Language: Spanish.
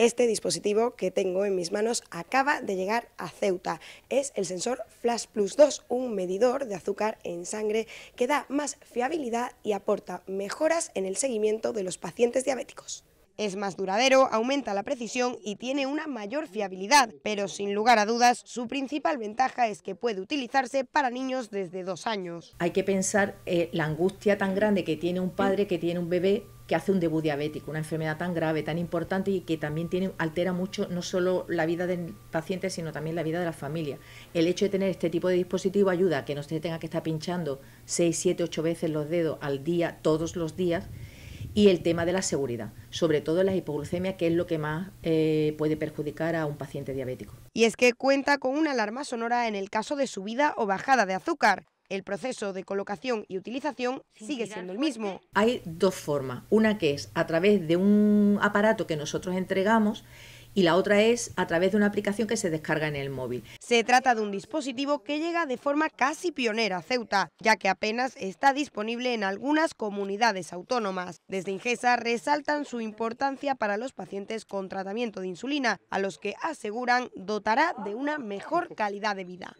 Este dispositivo que tengo en mis manos acaba de llegar a Ceuta. Es el sensor Flash Plus 2, un medidor de azúcar en sangre que da más fiabilidad y aporta mejoras en el seguimiento de los pacientes diabéticos. Es más duradero, aumenta la precisión y tiene una mayor fiabilidad, pero sin lugar a dudas su principal ventaja es que puede utilizarse para niños desde dos años. Hay que pensar eh, la angustia tan grande que tiene un padre que tiene un bebé que hace un debut diabético, una enfermedad tan grave, tan importante y que también altera mucho no solo la vida del paciente, sino también la vida de la familia. El hecho de tener este tipo de dispositivo ayuda a que no se tenga que estar pinchando 6, 7, 8 veces los dedos al día, todos los días, y el tema de la seguridad, sobre todo la hipoglucemia, que es lo que más eh, puede perjudicar a un paciente diabético. Y es que cuenta con una alarma sonora en el caso de subida o bajada de azúcar el proceso de colocación y utilización sigue siendo el mismo. Hay dos formas, una que es a través de un aparato que nosotros entregamos y la otra es a través de una aplicación que se descarga en el móvil. Se trata de un dispositivo que llega de forma casi pionera a Ceuta, ya que apenas está disponible en algunas comunidades autónomas. Desde Ingesa resaltan su importancia para los pacientes con tratamiento de insulina, a los que aseguran dotará de una mejor calidad de vida.